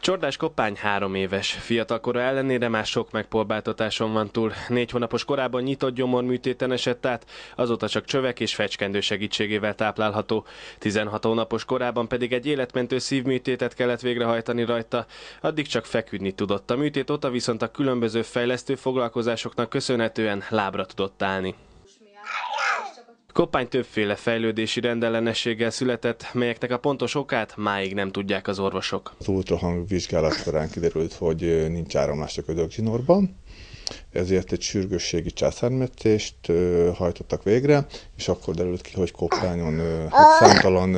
Csordás Kopány három éves. Fiatalkora ellenére már sok megpróbáltatáson van túl. Négy hónapos korában nyitott műtéten esett át, azóta csak csövek és fecskendő segítségével táplálható. 16 hónapos korában pedig egy életmentő szívműtétet kellett végrehajtani rajta. Addig csak feküdni tudott. A műtét óta viszont a különböző fejlesztő foglalkozásoknak köszönhetően lábra tudott állni. Koppány többféle fejlődési rendellenességgel született, melyeknek a pontos okát máig nem tudják az orvosok. Az ultrahang vizsgálat során kiderült, hogy nincs áramlás a ködögzsinórban, ezért egy sürgősségi császármetszést hajtottak végre, és akkor derült ki, hogy Koppányon hát ah! számtalan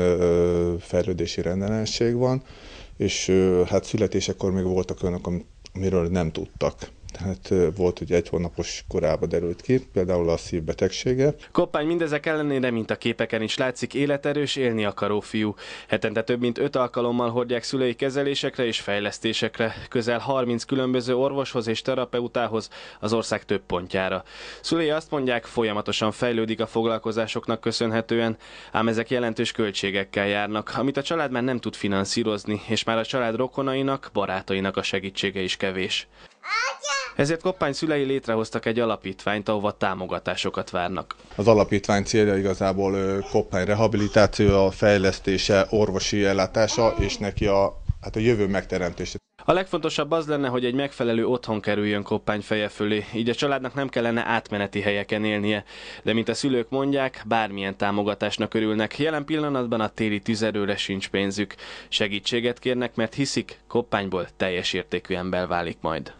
fejlődési rendellenesség van, és hát születésekor még voltak olyanok, amiről nem tudtak tehát volt, hogy egy hónapos korába derült ki, például a szívbetegsége. Koppány mindezek ellenére, mint a képeken is látszik, életerős, élni akaró fiú. Hetente több mint öt alkalommal hordják szülei kezelésekre és fejlesztésekre, közel 30 különböző orvoshoz és terapeutához az ország több pontjára. Szülei azt mondják, folyamatosan fejlődik a foglalkozásoknak köszönhetően, ám ezek jelentős költségekkel járnak, amit a család már nem tud finanszírozni, és már a család rokonainak, barátainak a segítsége is kevés. Okay. Ezért Koppány szülei létrehoztak egy alapítványt, ahova támogatásokat várnak. Az alapítvány célja igazából Koppány rehabilitáció, a fejlesztése, orvosi ellátása és neki a, hát a jövő megteremtése. A legfontosabb az lenne, hogy egy megfelelő otthon kerüljön koppány feje fölé, így a családnak nem kellene átmeneti helyeken élnie. De mint a szülők mondják, bármilyen támogatásnak örülnek, jelen pillanatban a téli tüzerőre sincs pénzük. Segítséget kérnek, mert hiszik, koppányból teljes értékű ember válik majd.